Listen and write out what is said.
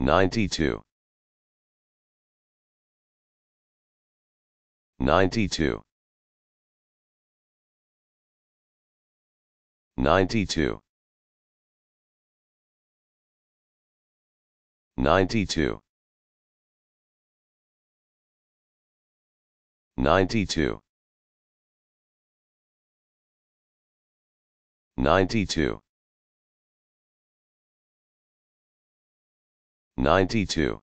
92 92 92 92 92 92 92.